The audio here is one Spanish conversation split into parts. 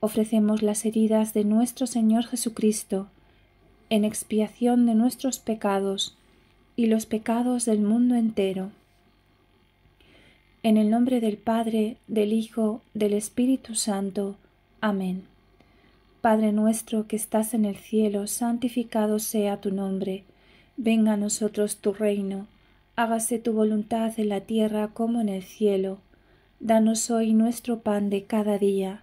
ofrecemos las heridas de nuestro Señor Jesucristo en expiación de nuestros pecados y los pecados del mundo entero. En el nombre del Padre, del Hijo, del Espíritu Santo. Amén. Padre nuestro que estás en el cielo, santificado sea tu nombre. Venga a nosotros tu reino. Hágase tu voluntad en la tierra como en el cielo. Danos hoy nuestro pan de cada día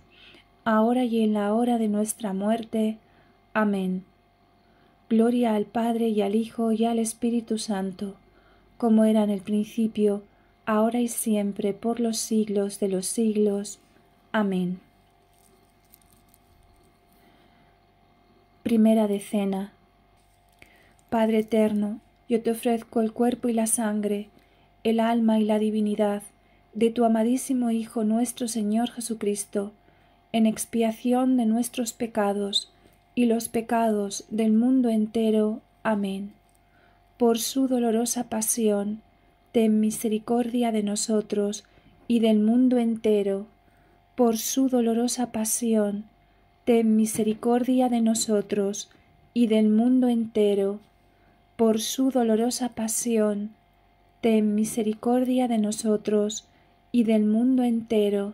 ahora y en la hora de nuestra muerte. Amén. Gloria al Padre y al Hijo y al Espíritu Santo, como era en el principio, ahora y siempre, por los siglos de los siglos. Amén. Primera decena. Padre eterno, yo te ofrezco el cuerpo y la sangre, el alma y la divinidad de tu amadísimo Hijo nuestro Señor Jesucristo, en expiación de nuestros pecados y los pecados del mundo entero. Amén. Por su dolorosa pasión, ten misericordia de nosotros y del mundo entero. Por su dolorosa pasión, ten misericordia de nosotros y del mundo entero. Por su dolorosa pasión, ten misericordia de nosotros y del mundo entero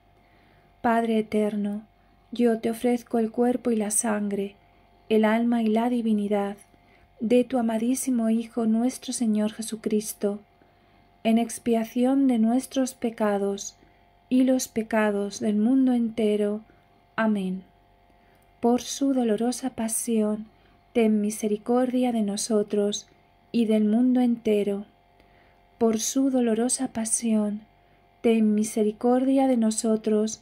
Padre eterno, yo te ofrezco el cuerpo y la sangre, el alma y la divinidad de tu amadísimo Hijo nuestro Señor Jesucristo, en expiación de nuestros pecados y los pecados del mundo entero. Amén. Por su dolorosa pasión, ten misericordia de nosotros y del mundo entero. Por su dolorosa pasión, ten misericordia de nosotros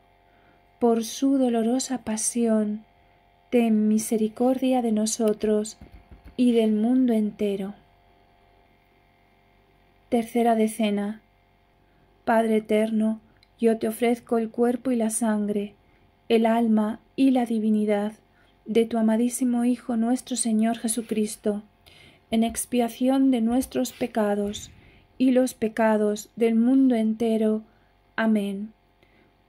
por su dolorosa pasión, ten misericordia de nosotros y del mundo entero. Tercera decena. Padre eterno, yo te ofrezco el cuerpo y la sangre, el alma y la divinidad de tu amadísimo Hijo nuestro Señor Jesucristo, en expiación de nuestros pecados y los pecados del mundo entero. Amén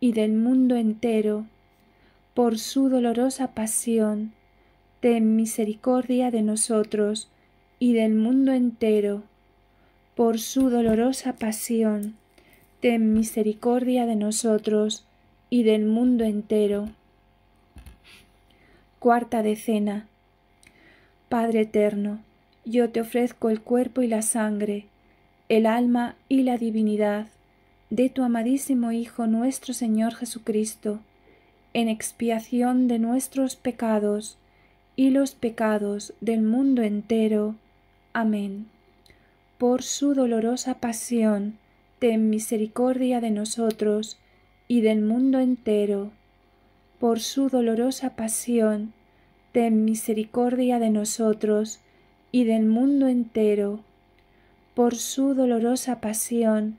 y del mundo entero, por su dolorosa pasión, ten misericordia de nosotros y del mundo entero. Por su dolorosa pasión, ten misericordia de nosotros y del mundo entero. Cuarta decena. Padre eterno, yo te ofrezco el cuerpo y la sangre, el alma y la divinidad de tu amadísimo Hijo nuestro Señor Jesucristo, en expiación de nuestros pecados y los pecados del mundo entero. Amén. Por su dolorosa pasión, ten misericordia de nosotros y del mundo entero. Por su dolorosa pasión, ten misericordia de nosotros y del mundo entero. Por su dolorosa pasión,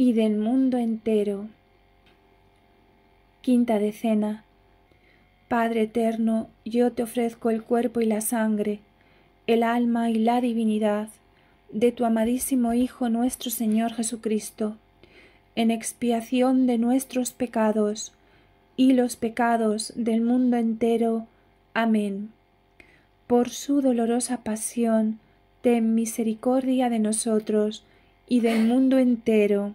y del mundo entero. Quinta decena. Padre eterno, yo te ofrezco el cuerpo y la sangre, el alma y la divinidad de tu amadísimo Hijo nuestro Señor Jesucristo, en expiación de nuestros pecados y los pecados del mundo entero. Amén. Por su dolorosa pasión, ten misericordia de nosotros y del mundo entero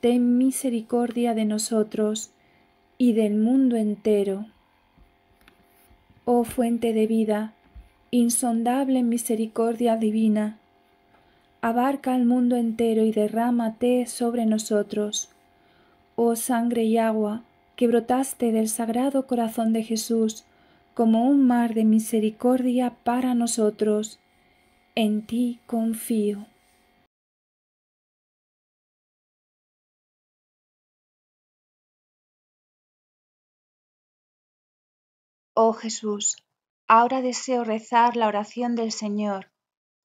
ten misericordia de nosotros y del mundo entero. Oh fuente de vida, insondable misericordia divina, abarca al mundo entero y derrámate sobre nosotros. Oh sangre y agua, que brotaste del sagrado corazón de Jesús como un mar de misericordia para nosotros, en ti confío. Oh Jesús, ahora deseo rezar la oración del Señor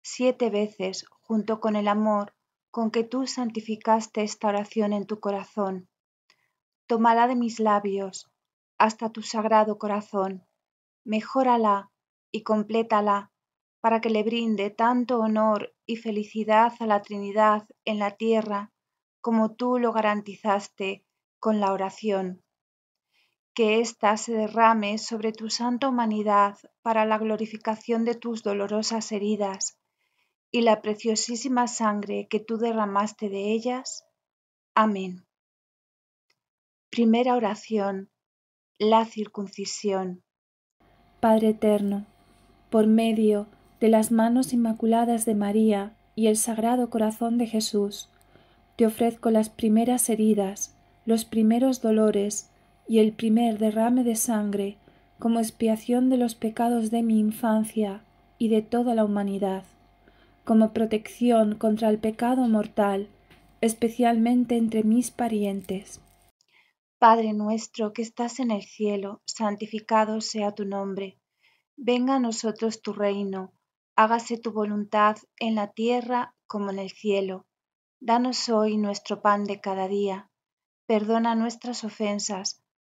siete veces junto con el amor con que tú santificaste esta oración en tu corazón. Tómala de mis labios hasta tu sagrado corazón, mejórala y complétala para que le brinde tanto honor y felicidad a la Trinidad en la tierra como tú lo garantizaste con la oración que ésta se derrame sobre tu santa humanidad para la glorificación de tus dolorosas heridas y la preciosísima sangre que tú derramaste de ellas. Amén. Primera oración. La circuncisión. Padre Eterno, por medio de las manos inmaculadas de María y el Sagrado Corazón de Jesús, te ofrezco las primeras heridas, los primeros dolores, y el primer derrame de sangre como expiación de los pecados de mi infancia y de toda la humanidad, como protección contra el pecado mortal, especialmente entre mis parientes. Padre nuestro que estás en el cielo, santificado sea tu nombre. Venga a nosotros tu reino, hágase tu voluntad en la tierra como en el cielo. Danos hoy nuestro pan de cada día. Perdona nuestras ofensas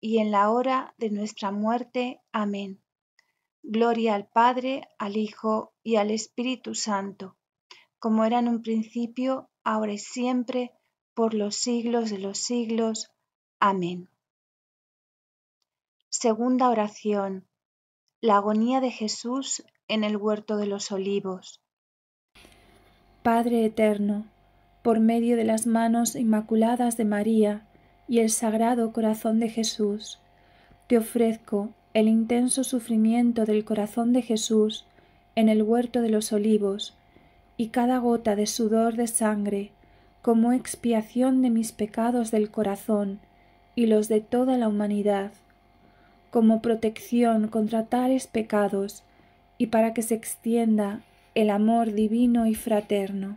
y en la hora de nuestra muerte. Amén. Gloria al Padre, al Hijo y al Espíritu Santo, como era en un principio, ahora y siempre, por los siglos de los siglos. Amén. Segunda oración. La agonía de Jesús en el huerto de los olivos. Padre eterno, por medio de las manos inmaculadas de María, y el Sagrado Corazón de Jesús, te ofrezco el intenso sufrimiento del corazón de Jesús en el huerto de los olivos, y cada gota de sudor de sangre, como expiación de mis pecados del corazón y los de toda la humanidad, como protección contra tales pecados, y para que se extienda el amor divino y fraterno.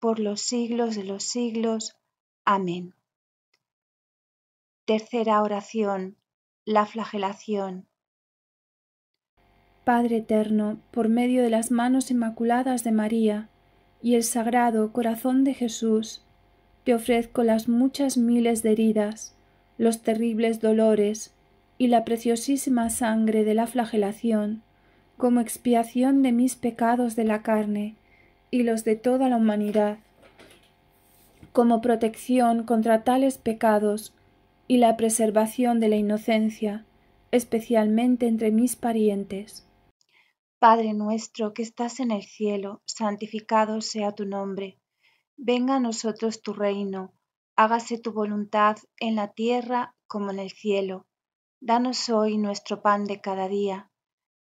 por los siglos de los siglos. Amén. Tercera oración. La flagelación. Padre eterno, por medio de las manos inmaculadas de María y el sagrado corazón de Jesús, te ofrezco las muchas miles de heridas, los terribles dolores y la preciosísima sangre de la flagelación, como expiación de mis pecados de la carne, y los de toda la humanidad, como protección contra tales pecados y la preservación de la inocencia, especialmente entre mis parientes. Padre nuestro que estás en el cielo, santificado sea tu nombre. Venga a nosotros tu reino, hágase tu voluntad en la tierra como en el cielo. Danos hoy nuestro pan de cada día.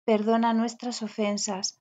Perdona nuestras ofensas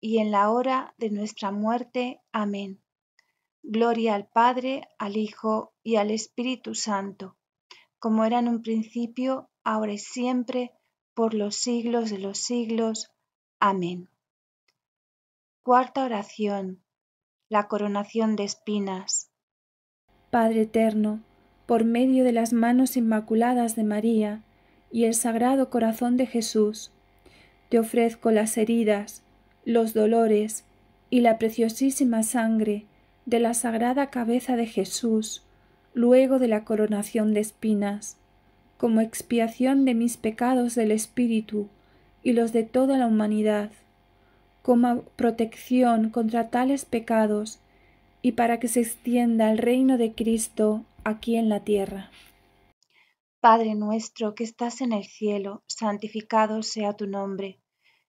y en la hora de nuestra muerte. Amén. Gloria al Padre, al Hijo y al Espíritu Santo, como era en un principio, ahora y siempre, por los siglos de los siglos. Amén. Cuarta oración. La coronación de espinas. Padre eterno, por medio de las manos inmaculadas de María y el sagrado corazón de Jesús, te ofrezco las heridas, los dolores y la preciosísima sangre de la sagrada cabeza de Jesús luego de la coronación de espinas, como expiación de mis pecados del espíritu y los de toda la humanidad, como protección contra tales pecados y para que se extienda el reino de Cristo aquí en la tierra. Padre nuestro que estás en el cielo, santificado sea tu nombre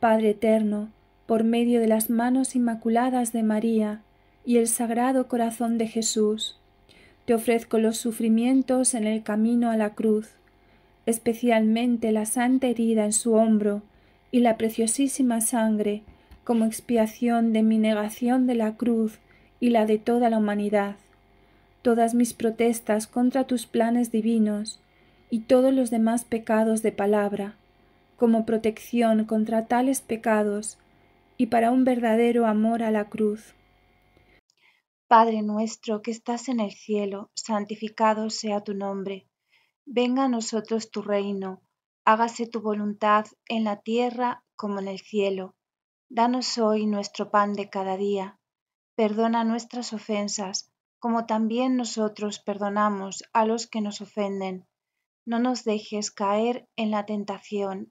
Padre eterno, por medio de las manos inmaculadas de María y el sagrado corazón de Jesús, te ofrezco los sufrimientos en el camino a la cruz, especialmente la santa herida en su hombro y la preciosísima sangre como expiación de mi negación de la cruz y la de toda la humanidad, todas mis protestas contra tus planes divinos y todos los demás pecados de palabra, como protección contra tales pecados y para un verdadero amor a la cruz. Padre nuestro que estás en el cielo, santificado sea tu nombre. Venga a nosotros tu reino, hágase tu voluntad en la tierra como en el cielo. Danos hoy nuestro pan de cada día. Perdona nuestras ofensas, como también nosotros perdonamos a los que nos ofenden. No nos dejes caer en la tentación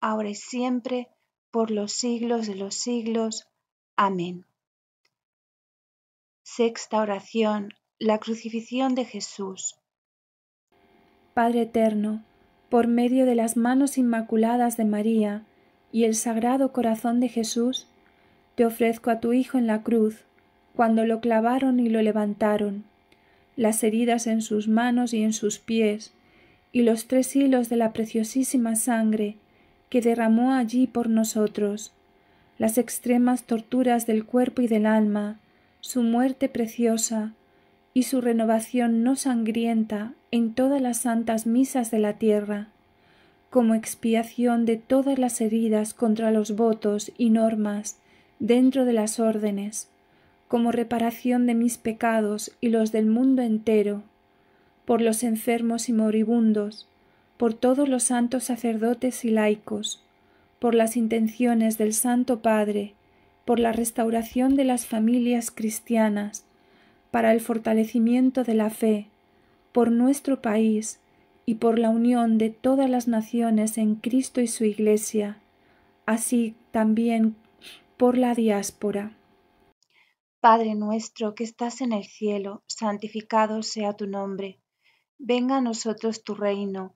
ahora y siempre, por los siglos de los siglos. Amén. Sexta oración. La crucifixión de Jesús. Padre Eterno, por medio de las manos inmaculadas de María y el Sagrado Corazón de Jesús, te ofrezco a tu Hijo en la cruz, cuando lo clavaron y lo levantaron, las heridas en sus manos y en sus pies, y los tres hilos de la preciosísima sangre que derramó allí por nosotros, las extremas torturas del cuerpo y del alma, su muerte preciosa y su renovación no sangrienta en todas las santas misas de la tierra, como expiación de todas las heridas contra los votos y normas dentro de las órdenes, como reparación de mis pecados y los del mundo entero, por los enfermos y moribundos, por todos los santos sacerdotes y laicos, por las intenciones del Santo Padre, por la restauración de las familias cristianas, para el fortalecimiento de la fe, por nuestro país y por la unión de todas las naciones en Cristo y su Iglesia, así también por la diáspora. Padre nuestro que estás en el cielo, santificado sea tu nombre. Venga a nosotros tu reino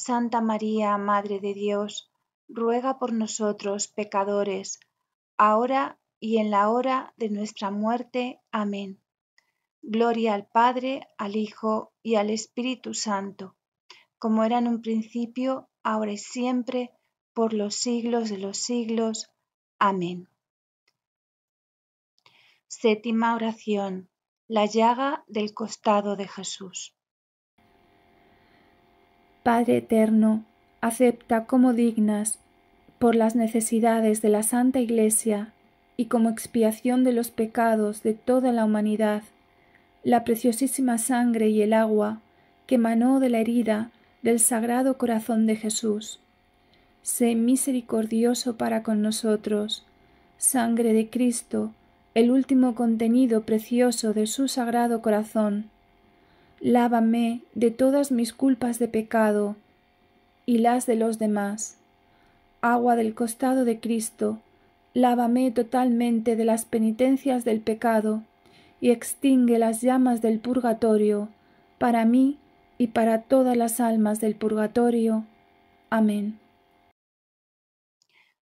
Santa María, Madre de Dios, ruega por nosotros pecadores, ahora y en la hora de nuestra muerte. Amén. Gloria al Padre, al Hijo y al Espíritu Santo, como era en un principio, ahora y siempre, por los siglos de los siglos. Amén. Séptima oración. La llaga del costado de Jesús. Padre Eterno, acepta como dignas por las necesidades de la Santa Iglesia y como expiación de los pecados de toda la humanidad, la preciosísima sangre y el agua que manó de la herida del Sagrado Corazón de Jesús. Sé misericordioso para con nosotros, sangre de Cristo, el último contenido precioso de su Sagrado Corazón Lávame de todas mis culpas de pecado y las de los demás. Agua del costado de Cristo, lávame totalmente de las penitencias del pecado y extingue las llamas del purgatorio, para mí y para todas las almas del purgatorio. Amén.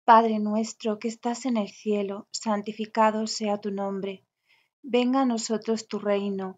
Padre nuestro que estás en el cielo, santificado sea tu nombre. Venga a nosotros tu reino